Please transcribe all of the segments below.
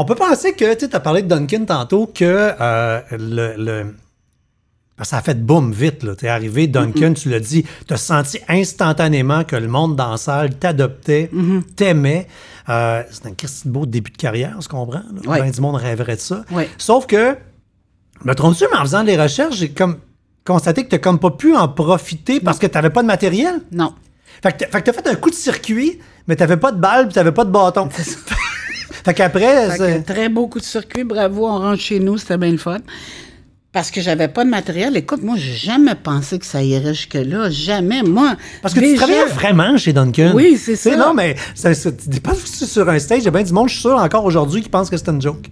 on peut penser que, tu as parlé de Duncan tantôt, que euh, le, ça a fait boum vite. Tu es arrivé, Duncan, tu l'as dit, tu as senti instantanément que le monde dans la salle t'adoptait, mm-hmm. t'aimait. Euh, c'est un beau début de carrière, on se comprend. Ouais. du monde rêverait de ça. Sauf que, me trompe-tu, mais en faisant des recherches, j'ai comme constaté que tu comme pas pu en profiter parce que tu n'avais pas de matériel. Non. Fait que tu as fait un coup de circuit, mais tu n'avais pas de balle, tu n'avais pas de bâton. Fait qu'après. Fait que très beau coup de circuit. Bravo, on rentre chez nous. C'était bien le fun. Parce que j'avais pas de matériel. Écoute, moi, j'ai jamais pensé que ça irait jusque-là. Jamais. Moi. Parce que tu travaillais vraiment chez Duncan. Oui, c'est ça. Non, mais ça, tu es sur un stage, il y a bien du monde, je suis sûr, encore aujourd'hui, qui pense que c'est une joke.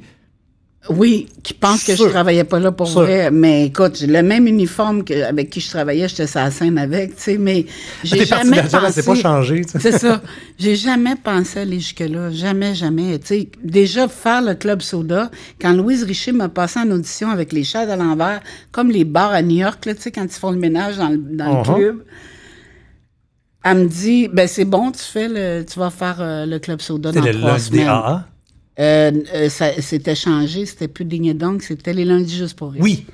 Oui, qui pense que je travaillais pas là pour vrai. Mais écoute, le même uniforme avec qui je travaillais, j'étais sur la scène avec, tu sais, mais j'ai jamais pensé... pas changé. C'est ça. J'ai jamais pensé aller jusque-là. Jamais, jamais. Tu déjà, faire le Club Soda, quand Louise Richer m'a passé en audition avec les chats à l'envers, comme les bars à New York, tu sais, quand ils font le ménage dans le, dans uh-huh. club... Elle me dit, ben c'est bon, tu fais le, tu vas faire euh, le club soda dans le trois semaines c'était euh, changé, c'était plus Digne donc, c'était les lundis juste pour Oui.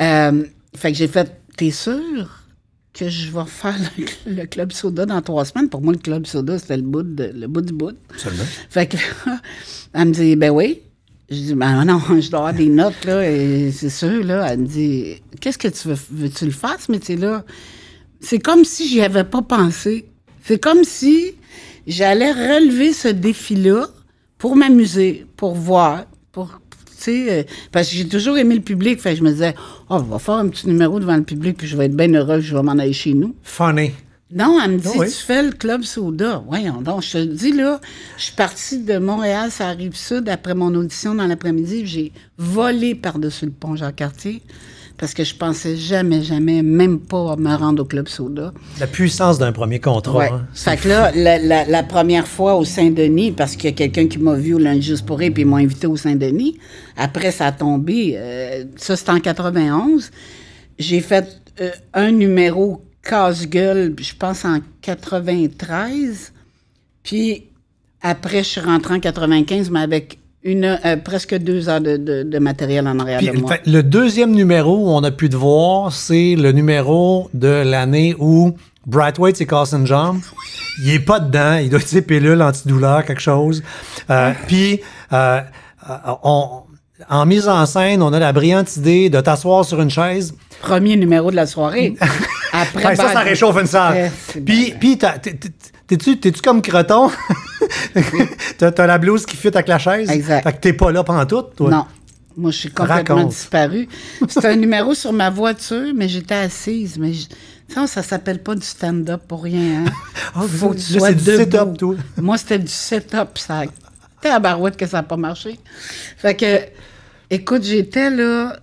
Euh, fait que j'ai fait, t'es sûr que je vais faire le, club soda dans trois semaines? Pour moi, le club soda, c'était le bout, le bout du bout. Fait que là, elle me dit, ben oui. Je dis, ben non, je dois avoir des notes, là, et c'est sûr, là. Elle me dit, qu'est-ce que tu veux, veux-tu le faire, ce métier-là? C'est comme si j'y avais pas pensé. C'est comme si j'allais relever ce défi-là pour m'amuser, pour voir, pour euh, parce que j'ai toujours aimé le public. Fait je me disais, oh, on va faire un petit numéro devant le public, puis je vais être bien heureux, je vais m'en aller chez nous. Funny. Non, elle me dit, tu fais le club soda. Voyons donc, je te dis, là, je suis partie de Montréal, ça arrive sud, après mon audition dans l'après-midi, j'ai volé par-dessus le pont Jean-Cartier parce que je pensais jamais, jamais, même pas me rendre au Club Soda. La puissance d'un premier contrat. Ouais. Hein. Fait que là, la, première fois au Saint-Denis, parce qu'il y a quelqu'un qui m'a vu au lundi juste pour puis m'a invité au Saint-Denis. Après, ça a tombé. Euh, ça, c'était en 91. J'ai fait euh, un numéro casse-gueule, je pense en 93. Puis après, je suis rentrée en 95, mais avec une, euh, presque deux heures de, matériel en arrière de moi. le deuxième numéro où on a pu te voir, c'est le numéro de l'année où Brightweight White s'est cassé une Il est pas dedans. Il doit être des pilules, antidouleur, quelque chose. Euh, Puis, euh, euh en mise en scène, on a la brillante idée de t'asseoir sur une chaise. Premier numéro de la soirée. Après, ça, ça réchauffe une salle. Puis, t'es-tu comme croton? t'as la blouse qui fuit avec la chaise. Exact. Fait que t'es pas là pendant tout, toi. Non. Moi, je suis complètement disparue. C'est un numéro sur ma voiture, mais j'étais assise. Mais je... ça s'appelle pas du stand-up pour rien. Hein? oh, Faut du setup, toi. Moi, c'était du setup, ça. T'es à barouette que ça n'a pas marché. Fait que, écoute, j'étais là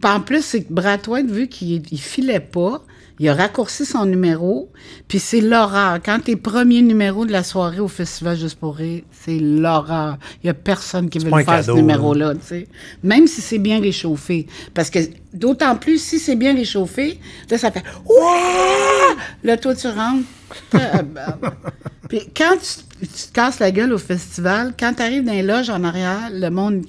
puis en plus, c'est que Brad vu qu'il ne filait pas, il a raccourci son numéro, puis c'est l'horreur. Quand t'es premier numéro de la soirée au Festival Juste pour Rire, c'est l'horreur. Il n'y a personne qui veut le faire, ce numéro-là, Même si c'est bien réchauffé. Parce que, d'autant plus, si c'est bien réchauffé, là, ça fait Ouah! Là, toi, tu rentres. Euh, euh, euh. puis quand tu, te casses la gueule au festival, quand arrives dans les loges en arrière, le monde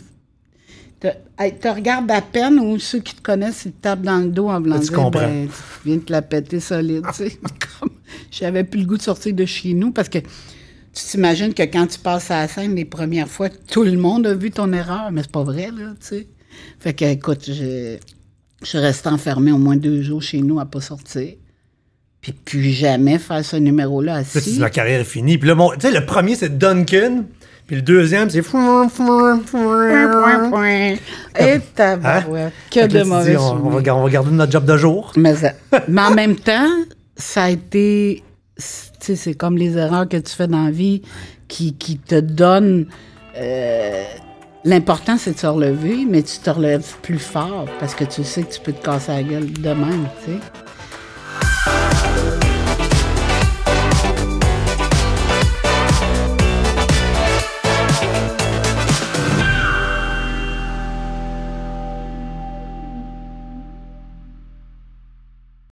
te, regardes à peine ou ceux qui te connaissent, ils te tapent dans le dos en blanc. Tu comprends. Ben, tu viens de te la péter solide, tu sais. J'avais plus le goût de sortir de chez nous parce que tu t'imagines que quand tu passes à la scène les premières fois, tout le monde a vu ton erreur, mais c'est pas vrai, là, tu sais. Fait que, écoute, je, suis resté enfermé au moins deux jours chez nous à pas sortir. Puis plus jamais faire ce numéro-là assis. La carrière est finie. Puis le, mon, le premier, c'est Duncan. Puis le deuxième, c'est. Et ta hein? Que de mauvais. on, va, garder notre job de jour. Mais, en même temps, ça a été. C'est comme les erreurs que tu fais dans la vie qui, te donnent. Euh, l'important, c'est de se relever, mais tu te relèves plus fort parce que tu sais que tu peux te casser la gueule demain, tu sais.